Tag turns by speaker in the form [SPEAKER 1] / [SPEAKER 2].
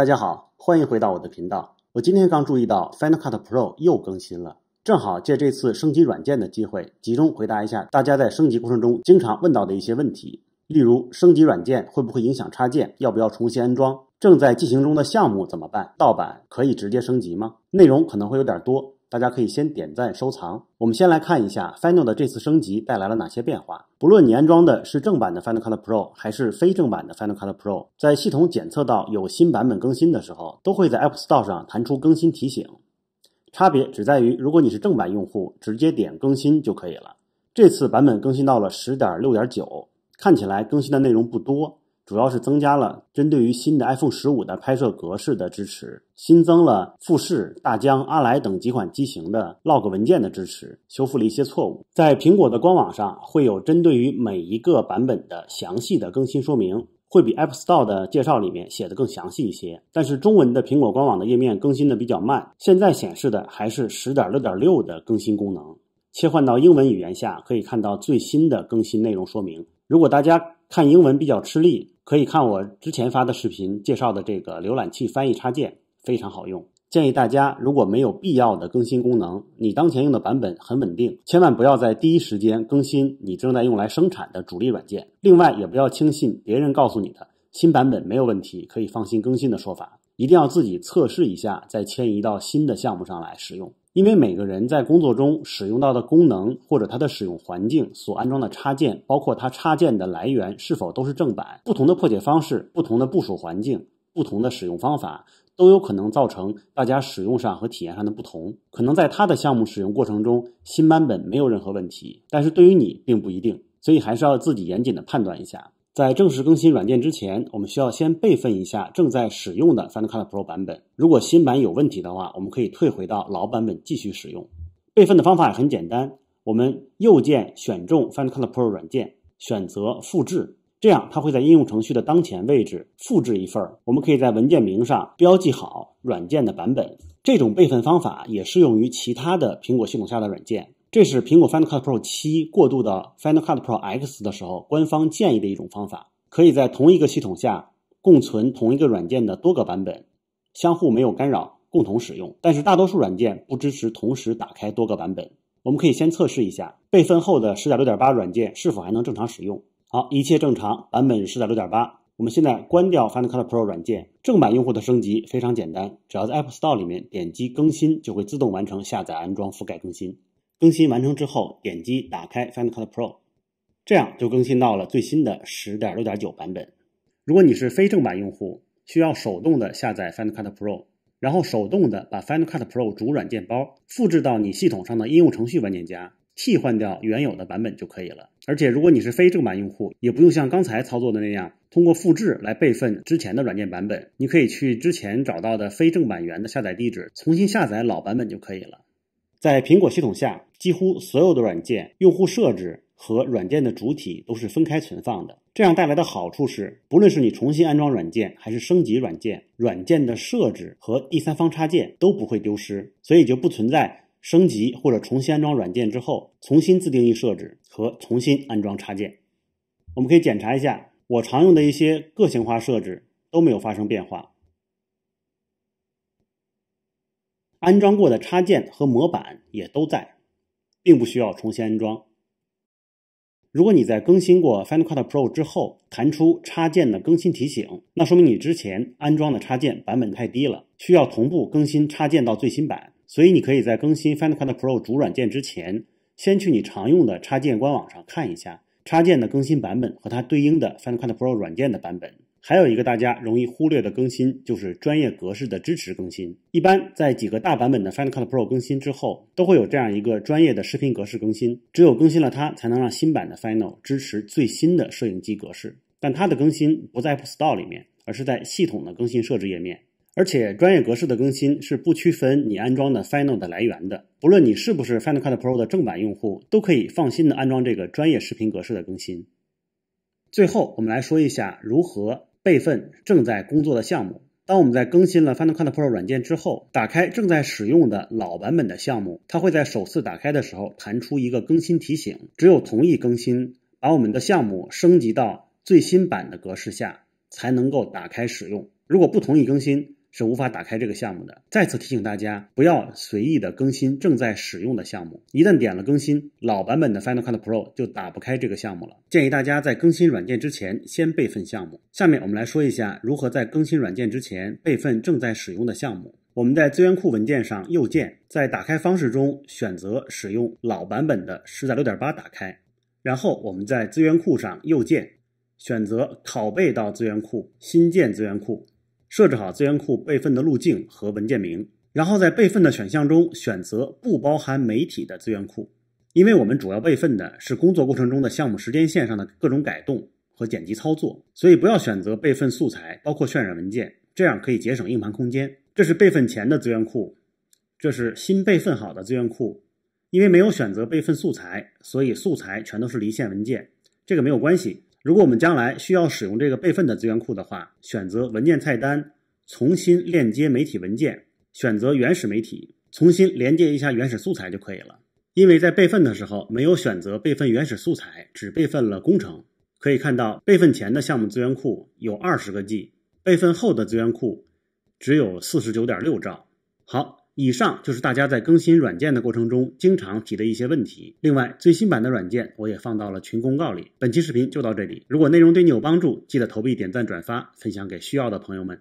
[SPEAKER 1] 大家好，欢迎回到我的频道。我今天刚注意到 Final Cut Pro 又更新了，正好借这次升级软件的机会，集中回答一下大家在升级过程中经常问到的一些问题，例如升级软件会不会影响插件？要不要重新安装？正在进行中的项目怎么办？盗版可以直接升级吗？内容可能会有点多。大家可以先点赞收藏。我们先来看一下 Final 的这次升级带来了哪些变化。不论你安装的是正版的 Final Cut Pro 还是非正版的 Final Cut Pro，在系统检测到有新版本更新的时候，都会在 App Store 上弹出更新提醒。差别只在于，如果你是正版用户，直接点更新就可以了。这次版本更新到了十点六点九，看起来更新的内容不多。主要是增加了针对于新的 iPhone 十五的拍摄格式的支持，新增了富士、大疆、阿莱等几款机型的 LOG 文件的支持，修复了一些错误。在苹果的官网上会有针对于每一个版本的详细的更新说明，会比 App Store 的介绍里面写的更详细一些。但是中文的苹果官网的页面更新的比较慢，现在显示的还是十点六点六的更新功能。切换到英文语言下可以看到最新的更新内容说明。如果大家看英文比较吃力，可以看我之前发的视频介绍的这个浏览器翻译插件非常好用，建议大家如果没有必要的更新功能，你当前用的版本很稳定，千万不要在第一时间更新你正在用来生产的主力软件。另外，也不要轻信别人告诉你的新版本没有问题，可以放心更新的说法，一定要自己测试一下再迁移到新的项目上来使用。因为每个人在工作中使用到的功能，或者它的使用环境、所安装的插件，包括它插件的来源是否都是正版，不同的破解方式、不同的部署环境、不同的使用方法，都有可能造成大家使用上和体验上的不同。可能在他的项目使用过程中，新版本没有任何问题，但是对于你并不一定，所以还是要自己严谨的判断一下。在正式更新软件之前，我们需要先备份一下正在使用的 Final Cut Pro 版本。如果新版有问题的话，我们可以退回到老版本继续使用。备份的方法也很简单，我们右键选中 Final Cut Pro 软件，选择复制，这样它会在应用程序的当前位置复制一份。我们可以在文件名上标记好软件的版本。这种备份方法也适用于其他的苹果系统下的软件。这是苹果 f i n d l Cut Pro 七过渡到 f i n d l Cut Pro X 的时候，官方建议的一种方法，可以在同一个系统下共存同一个软件的多个版本，相互没有干扰，共同使用。但是大多数软件不支持同时打开多个版本，我们可以先测试一下备份后的十点六点八软件是否还能正常使用。好，一切正常，版本十点六点八。我们现在关掉 f i n d l Cut Pro 软件。正版用户的升级非常简单，只要在 App Store 里面点击更新，就会自动完成下载、安装、覆盖更新。更新完成之后，点击打开 Final Cut Pro，这样就更新到了最新的十点六点九版本。如果你是非正版用户，需要手动的下载 Final Cut Pro，然后手动的把 Final Cut Pro 主软件包复制到你系统上的应用程序文件夹，替换掉原有的版本就可以了。而且，如果你是非正版用户，也不用像刚才操作的那样通过复制来备份之前的软件版本，你可以去之前找到的非正版源的下载地址，重新下载老版本就可以了。在苹果系统下，几乎所有的软件用户设置和软件的主体都是分开存放的。这样带来的好处是，不论是你重新安装软件，还是升级软件，软件的设置和第三方插件都不会丢失。所以就不存在升级或者重新安装软件之后，重新自定义设置和重新安装插件。我们可以检查一下，我常用的一些个性化设置都没有发生变化。安装过的插件和模板也都在，并不需要重新安装。如果你在更新过 f i n d c u t Pro 之后，弹出插件的更新提醒，那说明你之前安装的插件版本太低了，需要同步更新插件到最新版。所以，你可以在更新 f i n d c u t Pro 主软件之前，先去你常用的插件官网上看一下插件的更新版本和它对应的 f i n d c u t Pro 软件的版本。还有一个大家容易忽略的更新，就是专业格式的支持更新。一般在几个大版本的 Final Cut Pro 更新之后，都会有这样一个专业的视频格式更新。只有更新了它，才能让新版的 Final 支持最新的摄影机格式。但它的更新不在 App Store 里面，而是在系统的更新设置页面。而且专业格式的更新是不区分你安装的 Final 的来源的，不论你是不是 Final Cut Pro 的正版用户，都可以放心的安装这个专业视频格式的更新。最后，我们来说一下如何。备份正在工作的项目。当我们在更新了 Final Cut Pro 软件之后，打开正在使用的老版本的项目，它会在首次打开的时候弹出一个更新提醒。只有同意更新，把我们的项目升级到最新版的格式下，才能够打开使用。如果不同意更新，是无法打开这个项目的。再次提醒大家，不要随意的更新正在使用的项目，一旦点了更新，老版本的 Final Cut Pro 就打不开这个项目了。建议大家在更新软件之前先备份项目。下面我们来说一下如何在更新软件之前备份正在使用的项目。我们在资源库文件上右键，在打开方式中选择使用老版本的十0 6点八打开，然后我们在资源库上右键，选择拷贝到资源库，新建资源库。设置好资源库备份的路径和文件名，然后在备份的选项中选择不包含媒体的资源库，因为我们主要备份的是工作过程中的项目时间线上的各种改动和剪辑操作，所以不要选择备份素材，包括渲染文件，这样可以节省硬盘空间。这是备份前的资源库，这是新备份好的资源库，因为没有选择备份素材，所以素材全都是离线文件，这个没有关系。如果我们将来需要使用这个备份的资源库的话，选择文件菜单，重新链接媒体文件，选择原始媒体，重新连接一下原始素材就可以了。因为在备份的时候没有选择备份原始素材，只备份了工程。可以看到备份前的项目资源库有二十个 G，备份后的资源库只有四十九点六兆。好。以上就是大家在更新软件的过程中经常提的一些问题。另外，最新版的软件我也放到了群公告里。本期视频就到这里，如果内容对你有帮助，记得投币、点赞、转发，分享给需要的朋友们。